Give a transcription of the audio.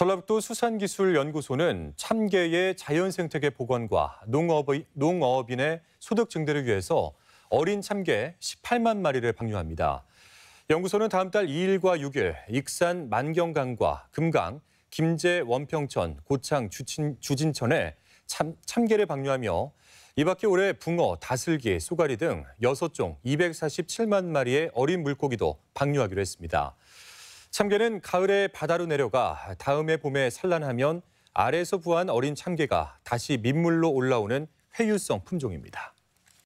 전라북도 수산기술연구소는 참개의 자연생태계 복원과 농업의, 농업인의 소득 증대를 위해서 어린 참개 18만 마리를 방류합니다. 연구소는 다음 달 2일과 6일 익산 만경강과 금강, 김제, 원평천, 고창, 주친, 주진천에 참, 참개를 방류하며 이 밖에 올해 붕어, 다슬기, 쏘가리 등 6종 247만 마리의 어린 물고기도 방류하기로 했습니다. 참개는 가을에 바다로 내려가 다음해 봄에 산란하면 아래에서 부한 어린 참개가 다시 민물로 올라오는 회유성 품종입니다.